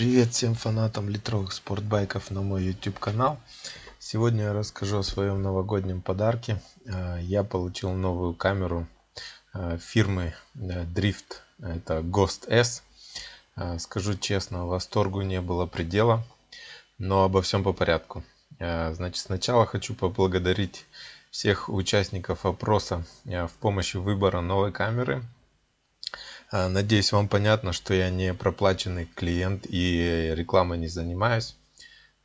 Привет всем фанатам литровых спортбайков на мой YouTube канал. Сегодня я расскажу о своем новогоднем подарке. Э, я получил новую камеру э, фирмы э, Drift, это Ghost S. Скажу честно, восторгу не было предела, но обо всем по порядку. Значит, сначала хочу поблагодарить всех участников опроса в помощи выбора новой камеры – а, надеюсь, вам понятно, что я не проплаченный клиент и рекламой не занимаюсь,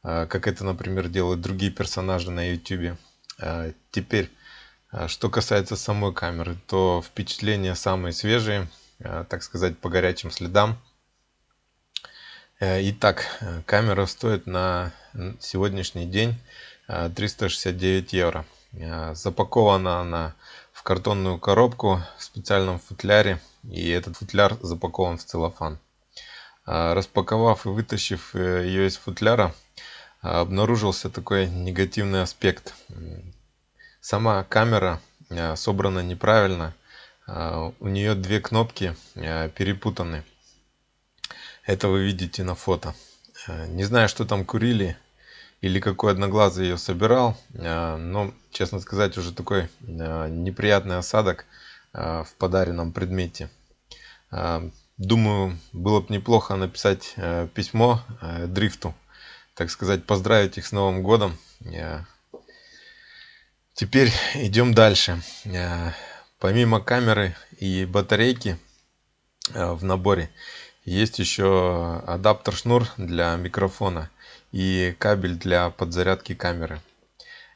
а, как это, например, делают другие персонажи на YouTube. А, теперь, что касается самой камеры, то впечатления самые свежие, так сказать, по горячим следам. Э, итак, камера стоит на сегодняшний день 369 евро. Запакована она в картонную коробку в специальном футляре и этот футляр запакован в целлофан. А, распаковав и вытащив э, ее из футляра, а, обнаружился такой негативный аспект. Сама камера а, собрана неправильно, у нее две кнопки перепутаны. Это вы видите на фото. Не знаю, что там курили или какой одноглазый ее собирал, но, честно сказать, уже такой неприятный осадок – Э, в подаренном предмете. Э, думаю, было бы неплохо написать э, письмо Дрифту, так сказать, поздравить их с Новым годом. Теперь идем дальше. Помимо камеры и батарейки в наборе есть еще адаптер-шнур для микрофона и кабель для подзарядки камеры.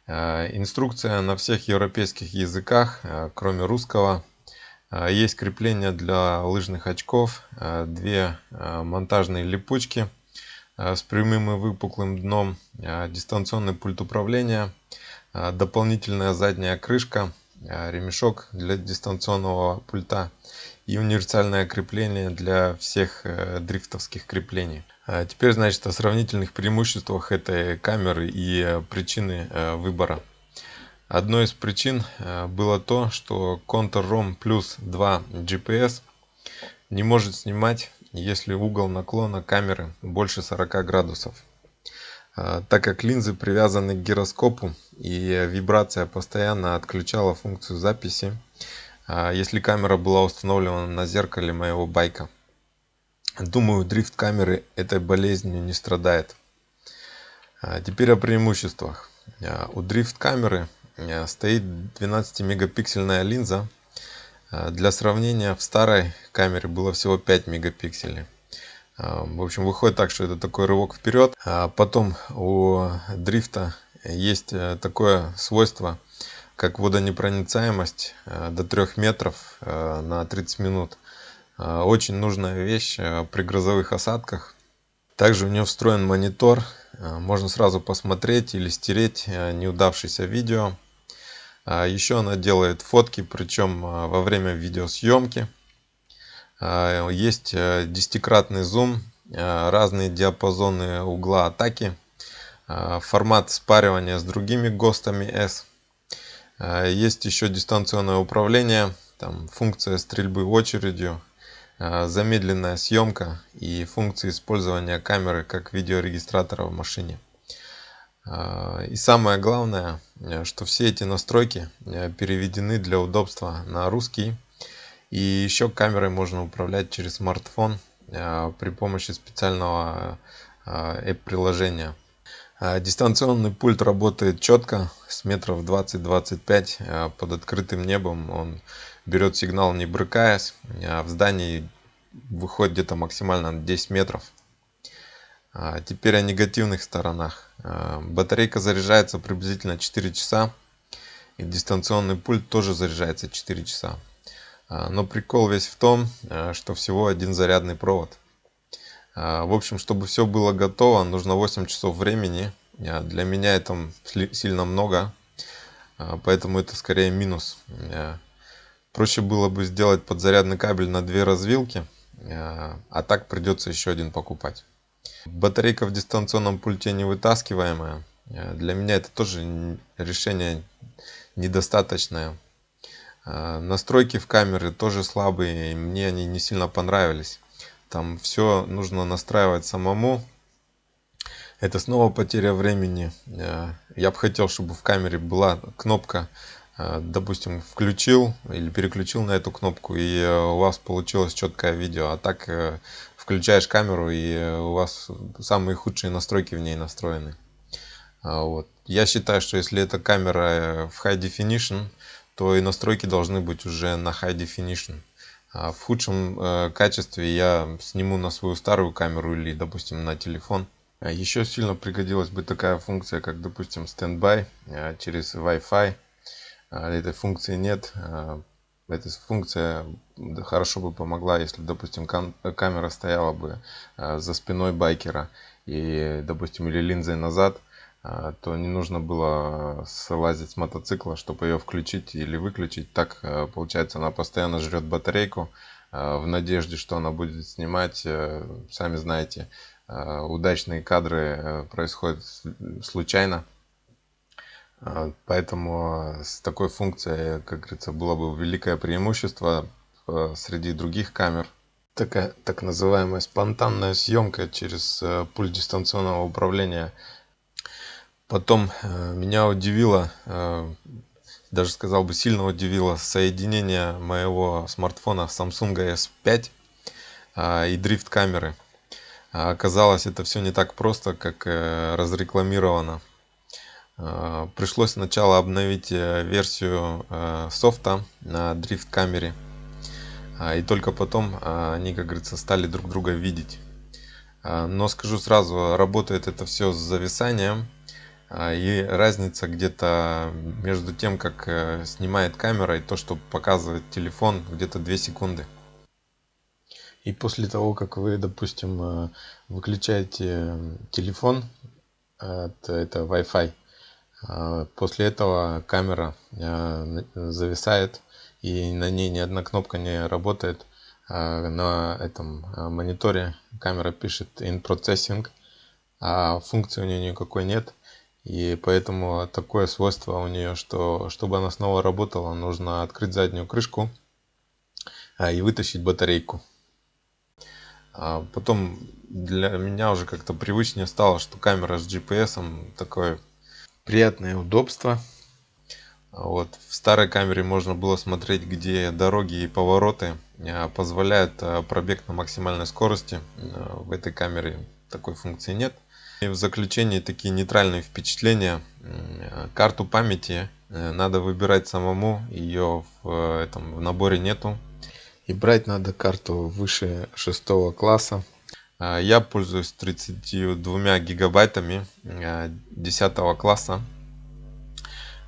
Инструкция на всех европейских языках, кроме русского, а, есть крепление для лыжных очков, а, две а, монтажные липучки с прямым и выпуклым дном, дистанционный пульт управления, дополнительная задняя крышка, ремешок для дистанционного пульта и универсальное крепление для всех э, дрифтовских креплений. Теперь, значит, о сравнительных преимуществах этой камеры и э, причины э, выбора. Одной из причин э, было то, что Contour-ROM Plus 2 GPS не может снимать, если угол наклона камеры больше 40 градусов. Э, так как линзы привязаны к гироскопу и вибрация постоянно отключала функцию записи, э, если камера была установлена на зеркале моего байка. Думаю, дрифт камеры этой болезнью не страдает. Теперь о преимуществах. У дрифт камеры Э, стоит 12-мегапиксельная линза. Э, для сравнения, в старой камере было всего 5 мегапикселей. Э, в общем, выходит так, что это такой рывок вперед. А потом у дрифта есть такое свойство, как водонепроницаемость до 3 метров на 30 минут. Очень нужная вещь при грозовых осадках. Также у нее встроен монитор, можно сразу посмотреть или стереть неудавшееся видео. А еще она делает фотки, причем а, во время видеосъемки. А, есть э, десятикратный зум, разные диапазоны угла атаки, формат спаривания с другими ГОСТами S. Есть еще дистанционное управление, там функция стрельбы очередью, замедленная съемка и функции использования камеры как видеорегистратора в машине. А, и самое главное, э, что все эти настройки э, переведены для удобства на русский. И еще камерой можно управлять через смартфон э, при помощи специального приложения. А, дистанционный пульт работает четко, с метров 20-25 под открытым небом. Он берет сигнал не брыкаясь, в здании выходит где-то максимально 10 метров. А, теперь о негативных сторонах. А, батарейка заряжается приблизительно 4 часа. И дистанционный пульт тоже заряжается 4 часа. А, но прикол весь в том, что всего один зарядный провод. В общем, чтобы все было готово, нужно 8 часов времени. Для меня это сильно много, поэтому это скорее минус. Проще было бы сделать подзарядный кабель на две развилки, а так придется еще один покупать. Батарейка в дистанционном пульте не вытаскиваемая. Э, для меня это тоже решение недостаточное. Э, настройки в камеры тоже слабые, мне они не сильно понравились. Там все нужно настраивать самому. Это снова потеря времени. Э, я бы хотел, чтобы в камере была кнопка, допустим, включил или переключил на эту кнопку, и у вас получилось четкое видео. А так включаешь камеру, и э, у вас самые худшие настройки в ней настроены. А, вот. Я считаю, что если эта камера э, в High Definition, то и настройки должны быть уже на High Definition. А в худшем э, качестве я сниму на свою старую камеру или, допустим, на телефон. А Еще сильно пригодилась бы такая функция, как, допустим, стендбай через Wi-Fi. Этой функции нет, эта функция хорошо бы помогла, если, допустим, кам- э, камера стояла бы э, за спиной байкера и, допустим, или линзой назад, э, то не нужно было слазить с мотоцикла, чтобы ее включить или выключить. Так, получается, она постоянно жрет батарейку в надежде, что она будет снимать. Сами знаете, удачные кадры происходят случайно. А, поэтому э, с такой функцией, как говорится, было бы великое преимущество э, среди других камер. Такая так называемая спонтанная съемка через э, пульт дистанционного управления. Потом меня удивило, даже сказал бы сильно удивило, соединение моего смартфона Samsung S5 а, и дрифт камеры. А оказалось, это все не так просто, как разрекламировано. Э, пришлось сначала обновить э, версию э, софта на дрифт камере. И только потом они, как говорится, стали друг друга видеть. Но скажу сразу, работает это все с зависанием. И разница где-то между тем, как снимает камера и то, что показывает телефон, где-то 2 секунды. И после того, как вы, допустим, выключаете телефон, это, это Wi-Fi, а, после этого камера а, зависает и на ней ни одна кнопка не работает. А, на этом мониторе камера пишет in processing, а функции у нее никакой нет. И поэтому такое свойство у нее, что чтобы она снова работала, нужно открыть заднюю крышку и вытащить батарейку. Потом для меня уже как-то привычнее стало, что камера с GPS такой приятное удобство. Вот. В старой камере можно было смотреть, где дороги и повороты а, позволяют а, пробег на максимальной скорости. А, в этой камере такой функции нет. И в заключение такие нейтральные впечатления. Карту памяти э, надо выбирать самому, ее в, э, этом, в наборе нету. И брать надо карту выше шестого класса. А, я пользуюсь 32 гигабайтами 10 а, класса.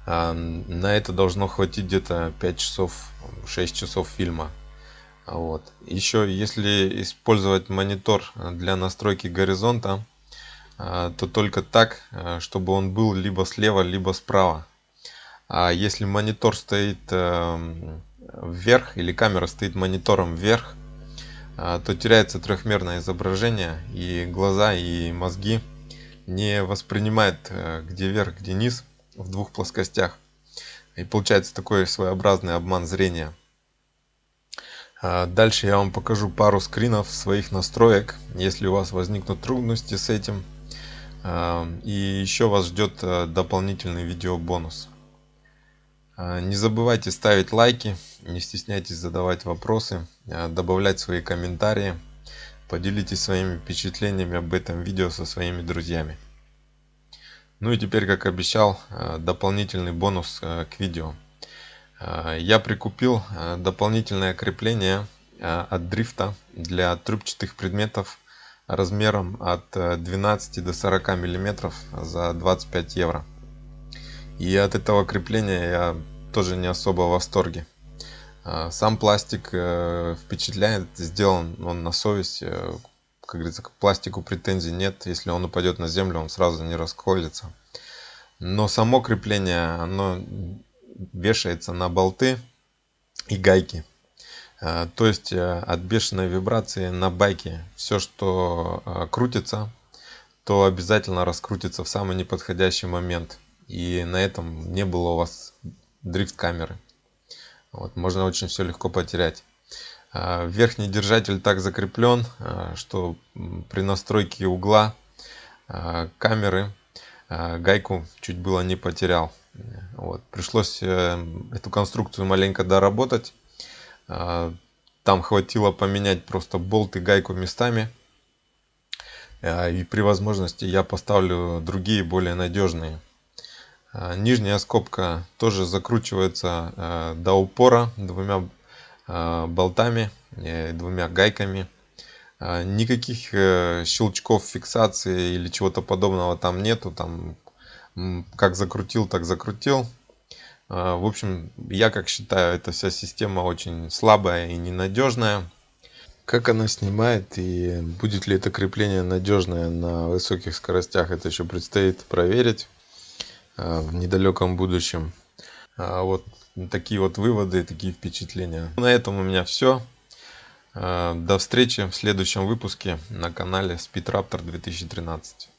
А, на это должно хватить где-то 5 часов, 6 часов фильма. Вот. Еще если использовать монитор для настройки горизонта, то только так, чтобы он был либо слева, либо справа. А если монитор стоит эм, вверх или камера стоит монитором вверх, а, то теряется трехмерное изображение и глаза и мозги не воспринимают э, где верх где низ в двух плоскостях. И получается такой своеобразный обман зрения. А, дальше я вам покажу пару скринов своих настроек, если у вас возникнут трудности с этим. А, и еще вас ждет э, дополнительный видео бонус. А, не забывайте ставить лайки, не стесняйтесь задавать вопросы, а, добавлять свои комментарии. Поделитесь своими впечатлениями об этом видео со своими друзьями. Ну и теперь, как обещал, а, дополнительный бонус к видео. Я прикупил дополнительное крепление от дрифта для трубчатых предметов размером от 12 э, до 40 мм за 25 евро. И от этого крепления я тоже не особо в восторге. А, сам пластик э, впечатляет, сделан он на совесть. Э, как говорится, к пластику претензий нет. Если он упадет на землю, он сразу не расколется. Но само крепление, оно вешается на болты и гайки. А, то есть э, от бешеной вибрации на байке все, что а, крутится, то обязательно раскрутится в самый неподходящий момент. И на этом не было у вас дрифт камеры. Вот, можно очень все легко потерять. А, верхний держатель так закреплен, а, что при настройке угла а, камеры гайку чуть было не потерял. Вот. Пришлось э, эту конструкцию маленько доработать. Там хватило поменять просто болт и гайку местами. И при возможности я поставлю другие более надежные. А, нижняя скобка тоже закручивается а, до упора двумя а, болтами, э, двумя гайками. Никаких э, щелчков фиксации или чего-то подобного там нету. Там как закрутил, так закрутил. В общем, я как считаю, эта вся система очень слабая и ненадежная. Как она снимает и будет ли это крепление надежное на высоких скоростях, это еще предстоит проверить. Э, в недалеком будущем. А вот такие вот выводы, такие впечатления. На этом у меня все. Э, до встречи в следующем выпуске на канале Speed Raptor 2013.